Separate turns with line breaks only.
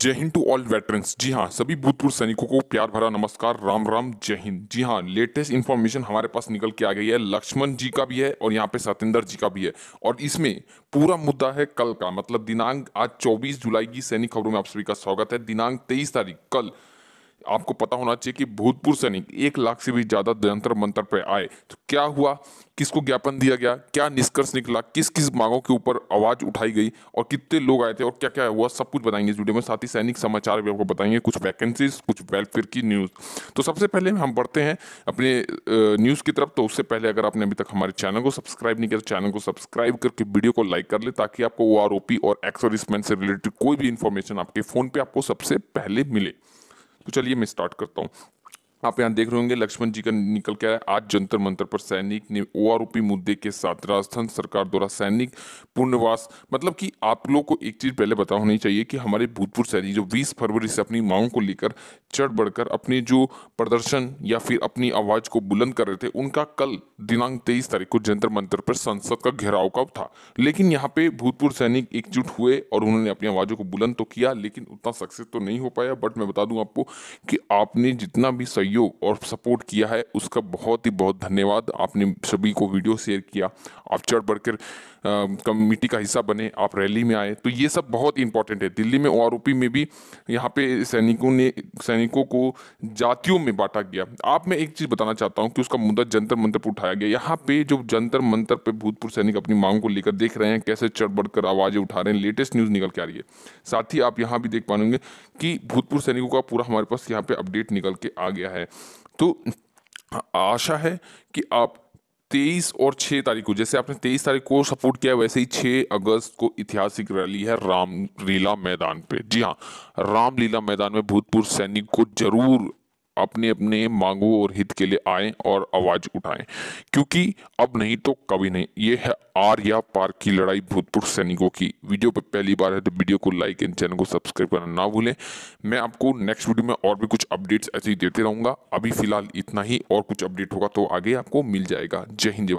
जय हिंद to all veterans जी हाँ सभी भूतपूर्व सैनिकों को प्यार भरा नमस्कार राम राम जय हिंद जी हाँ लेटेस्ट इन्फॉर्मेशन हमारे पास निकल के आ गई है लक्ष्मण जी का भी है और यहाँ पे सतेंद्र जी का भी है और इसमें पूरा मुद्दा है कल का मतलब दिनांक आज 24 जुलाई की सैनिक खबरों में आप सभी का स्वागत है दिनांक 23 तारीख कल आपको पता होना चाहिए कि भूतपूर्व सैनिक एक लाख से भी ज्यादा जंतर मंत्र पर आए तो क्या हुआ किसको ज्ञापन दिया गया क्या निष्कर्ष निकला किस किस मांगों के ऊपर आवाज उठाई गई और कितने लोग आए थे और क्या क्या हुआ सब कुछ बताएंगे इस वीडियो में साथ ही सैनिक समाचार भी आपको बताएंगे कुछ वैकेंसीज कुछ वेलफेयर की न्यूज़ तो सबसे पहले हम बढ़ते हैं अपने न्यूज़ की तरफ तो उससे पहले अगर आपने अभी तक हमारे चैनल को सब्सक्राइब नहीं किया तो चैनल को सब्सक्राइब करके वीडियो को लाइक कर ले ताकि आपको ओ और एक्सोरिसमेंट से रिलेटेड कोई भी इन्फॉर्मेशन आपके फ़ोन पर आपको सबसे पहले मिले तो चलिए मैं स्टार्ट करता हूँ आप यहाँ देख रहे होंगे लक्ष्मण जी का निकल के आया आज जंतर मंत्र पर सैनिक ने ओआरओपी मुद्दे के साथ राजस्थान सरकार द्वारा सैनिक पुनर्वास मतलब कि आप लोग को एक चीज़ पहले बता होनी चाहिए कि हमारे भूतपूर्व सैनिक जो 20 फरवरी से अपनी मांगों को लेकर चढ़ बढ़कर अपने जो प्रदर्शन या फिर अपनी आवाज़ को बुलंद कर रहे थे उनका कल दिनांक तेईस तारीख को जंतर मंत्र पर संसद का घेराव का था लेकिन यहाँ पे भूतपूर्व सैनिक एकजुट हुए और उन्होंने अपनी आवाज़ों को बुलंद तो किया लेकिन उतना सक्सेस तो नहीं हो पाया बट मैं बता दूँ आपको कि आपने जितना भी सही सहयोग और सपोर्ट किया है उसका बहुत ही बहुत धन्यवाद आपने सभी को वीडियो शेयर किया आप चढ़ बढ़कर कमिटी का हिस्सा बने आप रैली में आए तो ये सब बहुत इंपॉर्टेंट है दिल्ली में ओ में भी यहाँ पे सैनिकों ने सैनिकों को जातियों में बांटा गया आप मैं एक चीज़ बताना चाहता हूँ कि उसका मुद्दा जंतर मंत्र पर उठाया गया यहाँ पे जो जंतर मंत्र पर भूतपूर्व सैनिक अपनी मांग को लेकर देख रहे हैं कैसे चढ़ बढ़कर आवाज़ें उठा रहे हैं लेटेस्ट न्यूज़ निकल के आ रही है साथ ही आप यहाँ भी देख पाएंगे कि भूतपूर्व सैनिकों का पूरा हमारे पास यहाँ पे अपडेट निकल के आ गया है है तो आशा है कि आप तेईस और छह तारीख को जैसे आपने तेईस तारीख को सपोर्ट किया वैसे ही छह अगस्त को ऐतिहासिक रैली है रामलीला मैदान पे जी हाँ रामलीला मैदान में भूतपूर्व सैनिक को जरूर अपने अपने मांगों और हित के लिए आए और आवाज उठाएं क्योंकि अब नहीं तो कभी नहीं ये है आर या पार की लड़ाई भूतपूर्व सैनिकों की वीडियो पर पहली बार है तो वीडियो को लाइक एंड चैनल को सब्सक्राइब करना ना भूलें मैं आपको नेक्स्ट वीडियो में और भी कुछ अपडेट्स ऐसे ही देते रहूंगा अभी फिलहाल इतना ही और कुछ अपडेट होगा तो आगे आपको मिल जाएगा जय हिंद